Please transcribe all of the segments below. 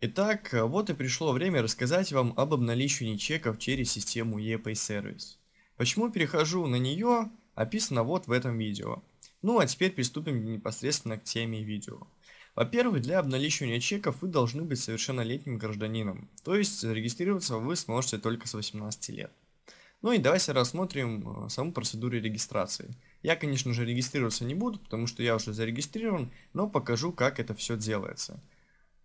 Итак, э, вот и пришло время рассказать вам об обналичивании чеков через систему EPay сервис. Почему перехожу на нее, описано вот в этом видео. Ну а теперь приступим непосредственно к теме видео. Во-первых, для обналичивания чеков вы должны быть совершеннолетним гражданином, то есть регистрироваться вы сможете только с 18 лет. Ну и давайте рассмотрим э, саму процедуру регистрации. Я, конечно же, регистрироваться не буду, потому что я уже зарегистрирован, но покажу, как это все делается.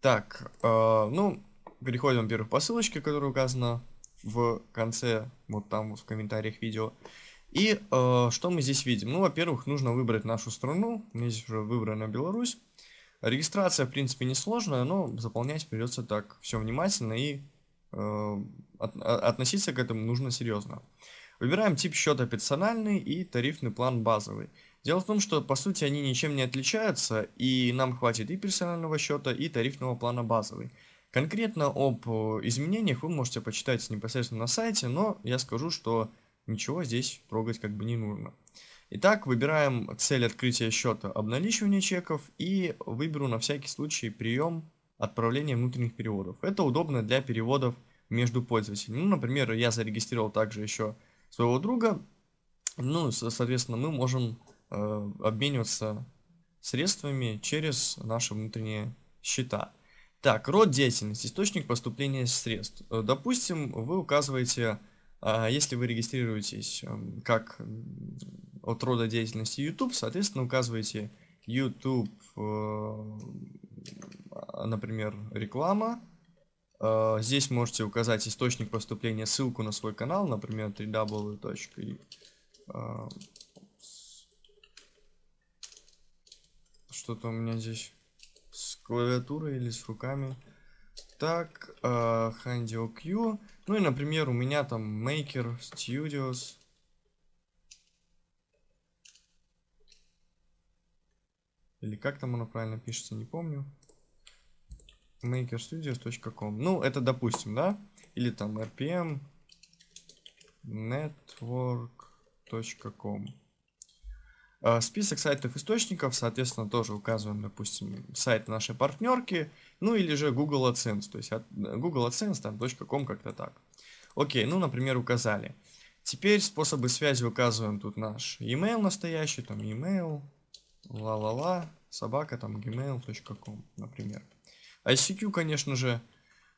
Так, э, ну, переходим, во-первых, по ссылочке, которая указана в конце, вот там вот в комментариях видео. И э, что мы здесь видим? Ну, во-первых, нужно выбрать нашу страну. У меня здесь уже выбрана Беларусь. Регистрация, в принципе, несложная, но заполнять придется так все внимательно и э, от, а, относиться к этому нужно серьезно. Выбираем тип счета персональный и тарифный план базовый. Дело в том, что по сути они ничем не отличаются, и нам хватит и персонального счета, и тарифного плана базовый. Конкретно об э, изменениях вы можете почитать непосредственно на сайте, но я скажу, что ничего здесь трогать как бы не нужно. Итак, выбираем цель открытия счета обналичивания чеков и выберу на всякий случай прием отправления внутренних переводов. Это удобно для переводов между пользователями. Ну, например, я зарегистрировал также еще своего друга, ну, соответственно, мы можем Э, обмениваться средствами через наши внутренние счета. Так, род деятельности, источник поступления средств. Э, допустим, вы указываете, а, если вы регистрируетесь эм, как от рода деятельности YouTube, соответственно, указываете YouTube, э, например, реклама. Здесь можете указать источник поступления, ссылку на свой канал, например, www Что-то у меня здесь с клавиатурой или с руками. Так, э, Handio Ну и, например, у меня там Maker Studios. Или как там оно правильно пишется, не помню. makerstudios.com. Ну, это допустим, да? Или там rpm network.com. Э, список сайтов источников, соответственно, тоже указываем, допустим, сайт нашей партнерки, ну или же Google AdSense, то есть э, Google AdSense, там, .com, как-то так. Окей, ну, например, указали. Теперь способы связи указываем тут наш e-mail настоящий, там e-mail, ла-ла-ла, собака, там gmail.com, например. ICQ, конечно же,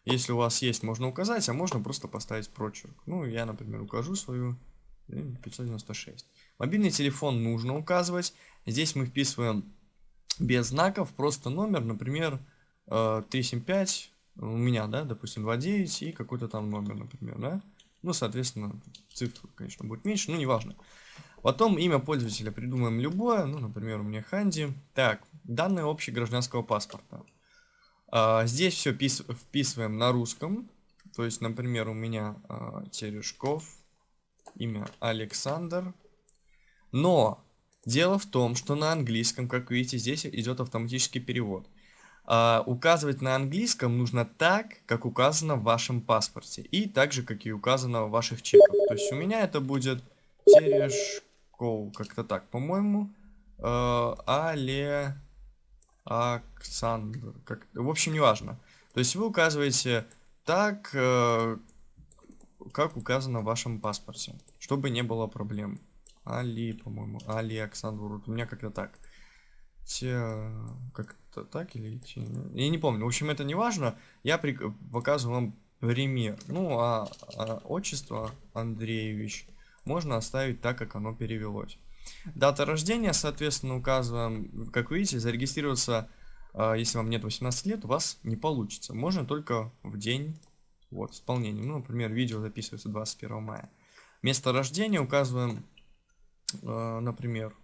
если у вас есть, можно указать, а можно просто поставить прочерк. Ну, я, например, укажу свою 596. Мобильный телефон нужно указывать. Здесь мы вписываем без знаков просто номер, например, 375, э, у меня, да, допустим, 29 и какой-то там номер, например, да. Ну, соответственно, цифр, конечно, будет меньше, но неважно. Потом имя пользователя придумаем любое, ну, например, у меня Ханди. Так, данные гражданского паспорта. А, здесь все вписываем на русском. То есть, например, у меня а, Терешков, имя Александр, но дело в том, что на английском, как видите, здесь идет автоматический перевод. А, указывать на английском нужно так, как указано в вашем паспорте. И так же, как и указано в ваших чеках. То есть у меня это будет Терешков, как-то так, по-моему. А, але... Александр, Как... В общем, неважно. То есть вы указываете так, э, как указано в вашем паспорте, чтобы не было проблем. Али, по-моему. Али Александр. У меня как-то так. Те... Как-то так или те... Я не помню. В общем, это не важно. Я при... показываю вам пример. Ну, а, а отчество Андреевич можно оставить так, как оно перевелось. Дата рождения, соответственно, указываем. Как видите, зарегистрироваться, э, если вам нет 18 лет, у вас не получится. Можно только в день вот, исполнения. Ну, например, видео записывается 21 мая. Место рождения указываем Э, например,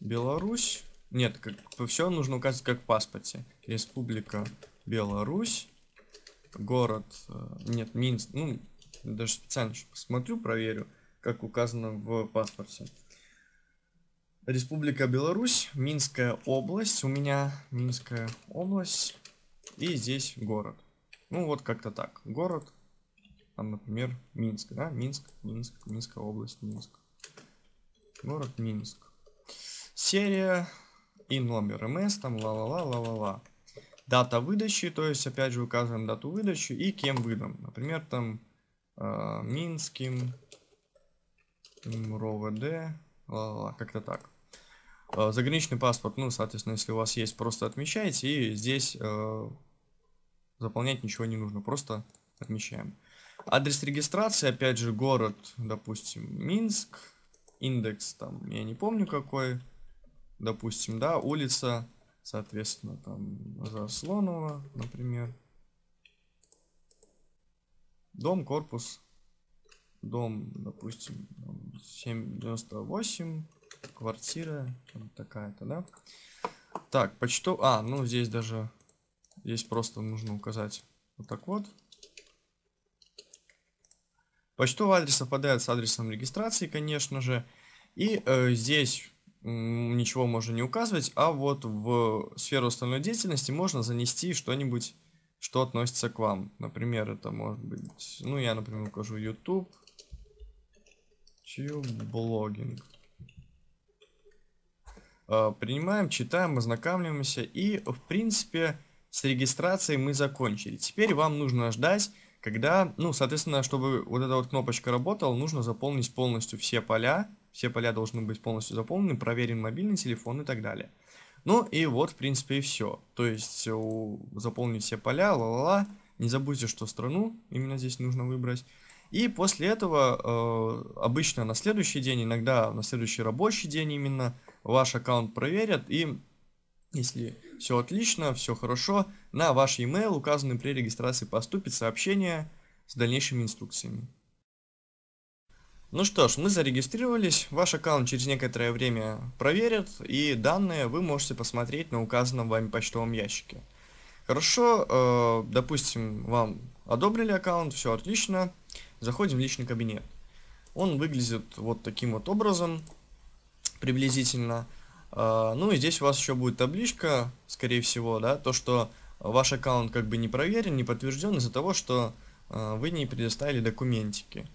Беларусь. Нет, как, все нужно указывать как в паспорте. Республика Беларусь, город, э, нет, Минск, ну, даже специально посмотрю, проверю, как указано в паспорте. Республика Беларусь, Минская область, у меня Минская область, и здесь город. Ну вот как-то так, город, там, например, Минск, да, Минск, Минск, Минская область, Минск. Город Минск. Серия и номер МС, там ла-ла-ла, ла-ла-ла. Дата выдачи, то есть опять же указываем дату выдачи и кем выдан. Например, там э, Минским, МРОВД, ла-ла-ла, как-то так. Э, заграничный паспорт, ну, соответственно, если у вас есть, просто отмечайте и здесь э, заполнять ничего не нужно, просто отмечаем. Адрес регистрации, опять же, город, допустим, Минск, индекс там, я не помню какой, допустим, да, улица, соответственно, там, Заслонова, например. Дом, корпус, дом, допустим, 798, квартира, вот такая-то, да. Так, почтов... А, ну здесь даже... Здесь просто нужно указать вот так вот. Почтовый адрес совпадает с адресом регистрации, конечно же. И э, здесь ничего можно не указывать, а вот в сферу остальной деятельности можно занести что-нибудь, что относится к вам. Например, это может быть, ну я, например, укажу YouTube, блогинг. Э, принимаем, читаем, ознакомливаемся и, в принципе, с регистрацией мы закончили. Теперь вам нужно ждать когда, ну, соответственно, чтобы вот эта вот кнопочка работала, нужно заполнить полностью все поля. Все поля должны быть полностью заполнены, проверен мобильный телефон и так далее. Ну и вот, в принципе, и все. То есть у... заполнить все поля, ла-ла-ла. Не забудьте, что страну именно здесь нужно выбрать. И после этого э, обычно на следующий день, иногда на следующий рабочий день именно ваш аккаунт проверят. И если все отлично, все хорошо, на ваш e-mail, указанный при регистрации, поступит сообщение с дальнейшими инструкциями. Ну что ж, мы зарегистрировались, ваш аккаунт через некоторое время проверят, и данные вы можете посмотреть на указанном вами почтовом ящике. Хорошо, э, допустим, вам одобрили аккаунт, все отлично, заходим в личный кабинет. Он выглядит вот таким вот образом, приблизительно. А, ну и здесь у вас еще будет табличка, скорее всего, да, то, что ваш аккаунт как бы не проверен, не подтвержден из-за того, что а, вы не предоставили документики.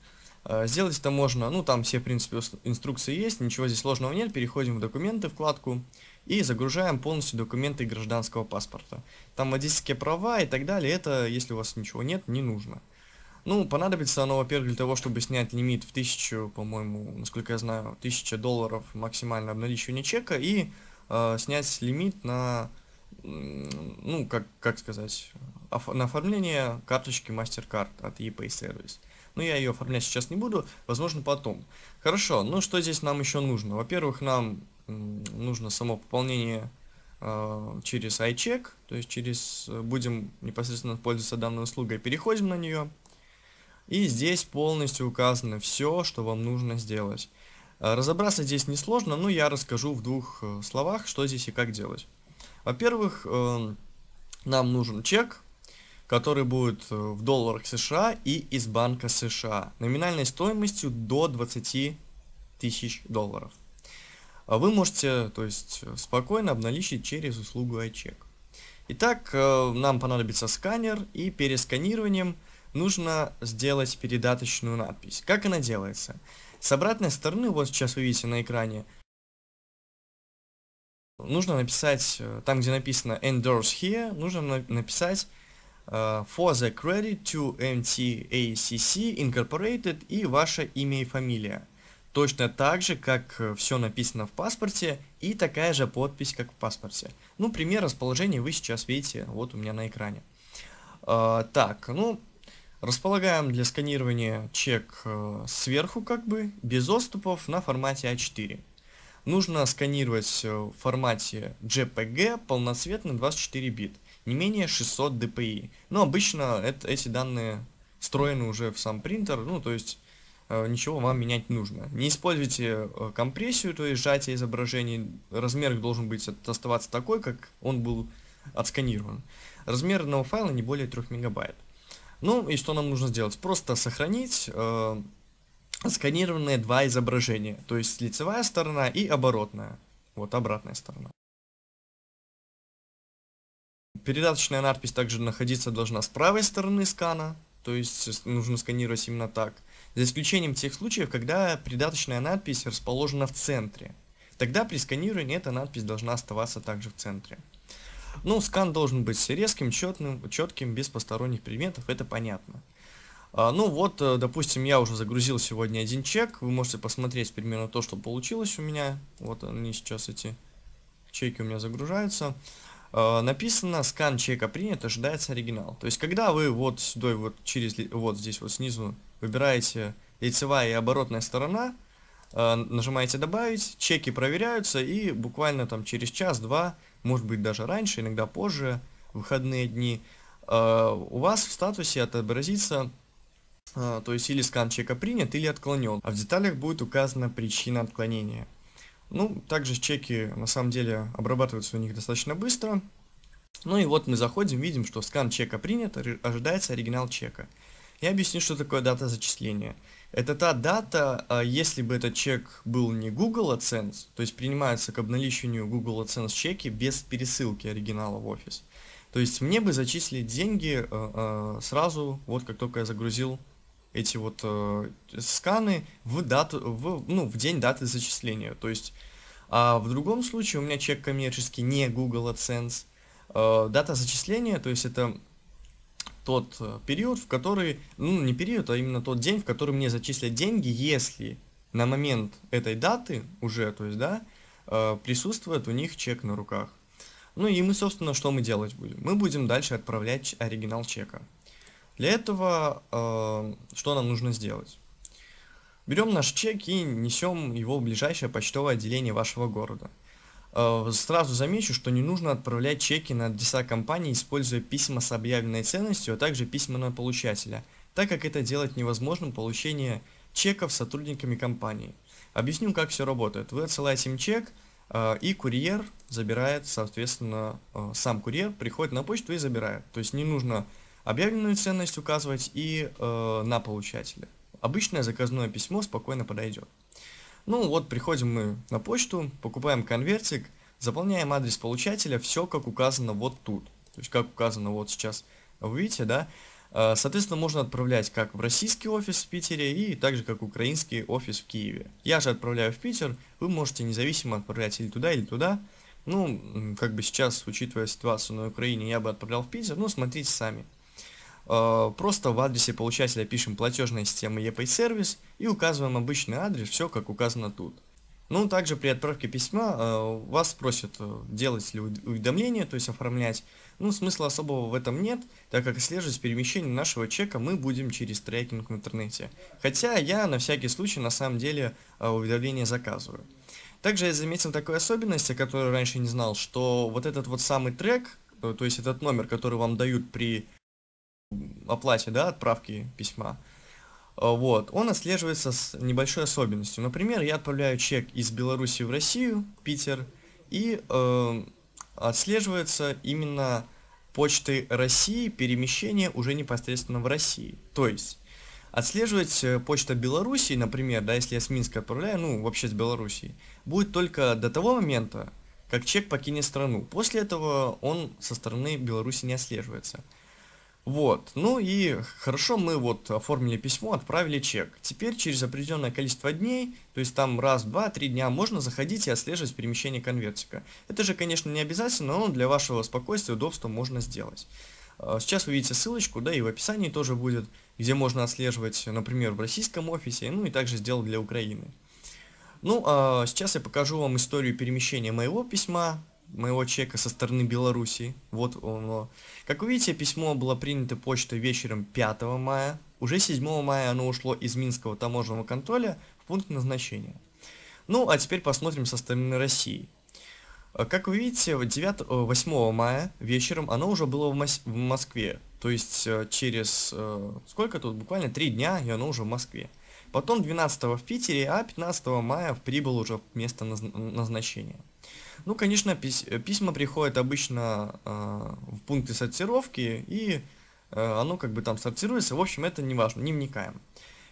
А, сделать это можно, ну там все, в принципе, инструкции есть, ничего здесь сложного нет. Переходим в документы, вкладку и загружаем полностью документы гражданского паспорта. Там водительские права и так далее, это, если у вас ничего нет, не нужно. Ну, понадобится оно, во-первых, для того, чтобы снять лимит в 1000, по-моему, насколько я знаю, 1000 долларов максимально обналичивание чека и э, снять лимит на, ну, как, как сказать, оф на оформление карточки MasterCard от ePay Service. Но я ее оформлять сейчас не буду, возможно, потом. Хорошо, ну что здесь нам еще нужно? Во-первых, нам нужно само пополнение э, через iCheck, то есть через э, будем непосредственно пользоваться данной услугой, переходим на нее. И здесь полностью указано все, что вам нужно сделать. Э, разобраться здесь несложно, но я расскажу в двух э, словах, что здесь и как делать. Во-первых, эм, нам нужен чек, который будет э, в долларах США и из банка США, номинальной стоимостью до 20 тысяч долларов. А вы можете, то есть, спокойно обналичить через услугу iCheck. Итак, нам понадобится сканер, и пересканированием сканированием нужно сделать передаточную надпись. Как она делается? С обратной стороны, вот сейчас вы видите на экране, нужно написать, э, там где написано endorse here, нужно на написать uh, for the credit to MTACC Incorporated и ваше имя и фамилия. Точно так же, как э, все написано в паспорте и такая же подпись, как в паспорте. Ну, пример расположения вы сейчас видите, вот у меня на экране. Uh, так, ну, Располагаем для сканирования чек э, сверху как бы, без отступов на формате А4. Нужно сканировать э, в формате JPG полноцветно 24 бит, не менее 600 DPI. Но обычно это, эти данные встроены уже в сам принтер, ну то есть э, ничего вам менять нужно. Не используйте компрессию, то есть сжатие изображений. Размер должен быть оставаться такой, как он был отсканирован. Размер одного файла не более 3 мегабайт. Ну и что нам нужно сделать? Просто сохранить э, сканированные два изображения, то есть лицевая сторона и оборотная, вот обратная сторона. Передаточная надпись также находиться должна с правой стороны скана, то есть нужно сканировать именно так, за исключением тех случаев, когда передаточная надпись расположена в центре. Тогда при сканировании эта надпись должна оставаться также в центре. Ну, скан должен быть резким, четным, четким, без посторонних предметов, это понятно. А, ну вот, э, допустим, я уже загрузил сегодня один чек, вы можете посмотреть примерно то, что получилось у меня. Вот они сейчас, эти чеки у меня загружаются. А, написано, скан чека принят, ожидается оригинал. То есть, когда вы вот сюда, вот через, вот здесь вот снизу выбираете лицевая и оборотная сторона, Э, нажимаете «Добавить», чеки проверяются, и буквально там через час-два, может быть даже раньше, иногда позже, выходные дни, э, у вас в статусе отобразится, э, то есть или скан чека принят, или отклонен, а в деталях будет указана причина отклонения. Ну, также чеки на самом деле обрабатываются у них достаточно быстро. Ну и вот мы заходим, видим, что скан чека принят, ожидается оригинал чека. Я объясню, что такое дата зачисления. Это та дата, а, если бы этот чек был не Google AdSense, то есть принимается к обналичиванию Google AdSense чеки без пересылки оригинала в офис. То есть мне бы зачислить деньги а, а, сразу, вот как только я загрузил эти вот э, сканы в дату, в, ну, в день даты зачисления. То есть, а в другом случае у меня чек коммерческий не Google AdSense. Э, дата зачисления, то есть это тот э, период, в который, ну не период, а именно тот день, в который мне зачислят деньги, если на момент этой даты уже, то есть, да, э, присутствует у них чек на руках. Ну и мы, собственно, что мы делать будем? Мы будем дальше отправлять оригинал чека. Для этого э, что нам нужно сделать? Берем наш чек и несем его в ближайшее почтовое отделение вашего города. Э, сразу замечу, что не нужно отправлять чеки на адреса компании, используя письма с объявленной ценностью, а также письма на получателя, так как это делает невозможным получение чеков сотрудниками компании. Объясню, как все работает. Вы отсылаете им чек, э, и курьер забирает, соответственно, э, сам курьер приходит на почту и забирает. То есть не нужно объявленную ценность указывать и на получателя. Обычное заказное письмо спокойно подойдет. Ну вот, приходим мы на почту, покупаем конвертик, заполняем адрес получателя, все как указано вот тут. То есть как указано вот сейчас, вы видите, да? А, соответственно, можно отправлять как в российский офис в Питере и также как украинский офис в Киеве. Я же отправляю в Питер, вы можете независимо отправлять или туда, или туда. Ну, как бы сейчас, учитывая ситуацию на Украине, я бы отправлял в Питер, но смотрите сами. Э, просто в адресе получателя пишем платежная система ePay сервис и указываем обычный адрес, все как указано тут. Ну, также при отправке письма э, вас спросят, э, делать ли уведомление, то есть оформлять. Ну, смысла особого в этом нет, так как отслеживать перемещение нашего чека мы будем через трекинг в интернете. Хотя я на всякий случай на самом деле уведомление заказываю. Также я заметил такую особенность, о которой раньше не знал, что вот этот вот самый трек, то есть этот номер, который вам дают при оплате, да, отправки письма, а, вот, он отслеживается с небольшой особенностью. Например, я отправляю чек из Беларуси в Россию, Питер, и э, отслеживается именно почты России перемещение уже непосредственно в России. То есть отслеживать э, почта Беларуси, например, да, если я с Минска отправляю, ну, вообще с Беларуси, будет только до того момента, как чек покинет страну. После этого он со стороны Беларуси не отслеживается. Вот, ну и хорошо, мы вот оформили письмо, отправили чек. Теперь через определенное количество дней, то есть там раз, два, три дня, можно заходить и отслеживать перемещение конвертика. Это же, конечно, не обязательно, но для вашего спокойствия и удобства можно сделать. А, сейчас вы видите ссылочку, да, и в описании тоже будет, где можно отслеживать, например, в российском офисе, ну и также сделал для Украины. Ну, а сейчас я покажу вам историю перемещения моего письма, моего чека со стороны Белоруссии. Вот оно. Как вы видите, письмо было принято почтой вечером 5 мая. Уже 7 мая оно ушло из Минского таможенного контроля в пункт назначения. Ну, а теперь посмотрим со стороны России. А, как вы видите, 9, 8 э, мая вечером оно уже было в, Мос в Москве. То есть э, через э, сколько тут? Буквально 3 дня, и оно уже в Москве. Потом 12 в Питере, а 15 мая прибыл уже в место назначения. Ну, конечно, пись э, письма приходят обычно э, в пункты сортировки, и э, оно как бы там сортируется. В общем, это не важно, не вникаем.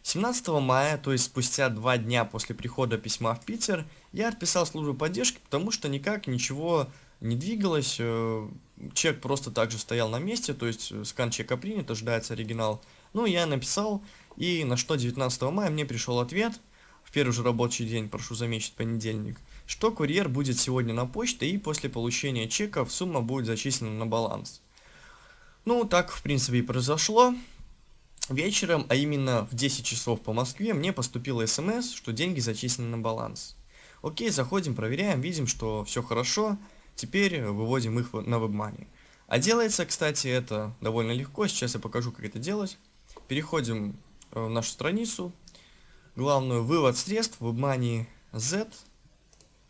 17 мая, то есть спустя два дня после прихода письма в Питер, я отписал службу поддержки, потому что никак ничего не двигалось, э, чек просто также стоял на месте, то есть э, скан чека принят, ожидается оригинал. Ну, я написал, и на что 19 мая мне пришел ответ, в первый же рабочий день, прошу заметить, понедельник – что курьер будет сегодня на почте и после получения чеков сумма будет зачислена на баланс. Ну, так, в принципе, и произошло. Вечером, а именно в 10 часов по Москве, мне поступил смс, что деньги зачислены на баланс. Окей, заходим, проверяем, видим, что все хорошо, теперь выводим их на WebMoney. А делается, кстати, это довольно легко, сейчас я покажу, как это делать. Переходим э, в нашу страницу, главную, вывод средств, в WebMoney Z,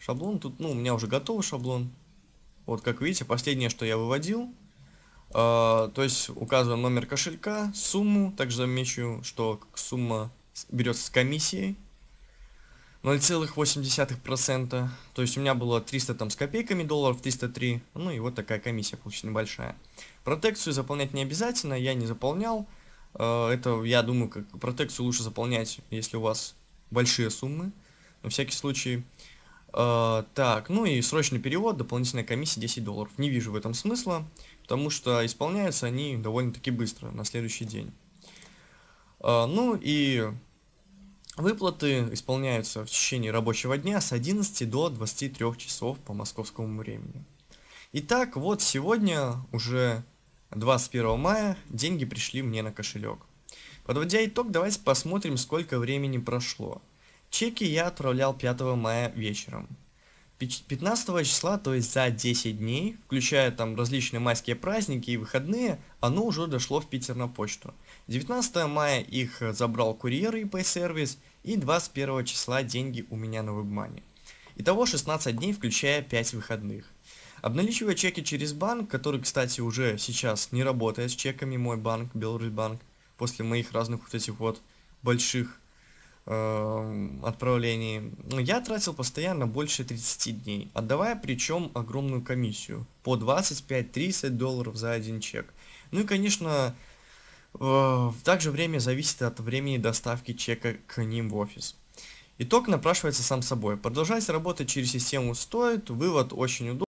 Шаблон тут, ну, у меня уже готовый шаблон. Вот, как видите, последнее, что я выводил. Э, то есть указываем номер кошелька, сумму. Также замечу, что сумма берется с комиссией. 0,8%. То есть у меня было 300 там с копейками долларов, 303. Ну и вот такая комиссия получилась небольшая. Протекцию заполнять не обязательно, я не заполнял. А, это, я думаю, как протекцию лучше заполнять, если у вас большие суммы. На всякий случай. Э, так, ну и срочный перевод, дополнительная комиссия 10 долларов. Не вижу в этом смысла, потому что исполняются они довольно-таки быстро, на следующий день. Uh, ну и выплаты исполняются в течение рабочего дня с 11 до 23 часов по московскому времени. Итак, вот сегодня, уже 21 мая, деньги пришли мне на кошелек. Подводя итог, давайте посмотрим, сколько времени прошло. Чеки я отправлял 5 мая вечером. 15 числа, то есть за 10 дней, включая там различные майские праздники и выходные, оно уже дошло в Питер на почту. 19 мая их забрал курьер и сервис и 21 числа деньги у меня на вебмане. Итого 16 дней, включая 5 выходных. Обналичивая чеки через банк, который, кстати, уже сейчас не работает с чеками, мой банк, Беларусьбанк, после моих разных вот этих вот больших Э, отправлении, ну, я тратил постоянно больше 30 дней, отдавая причем огромную комиссию, по 25-30 долларов за один чек. Ну и, конечно, э, в также время зависит от времени доставки чека к ним в офис. Итог напрашивается сам собой. Продолжать работать через систему стоит, вывод очень удобный.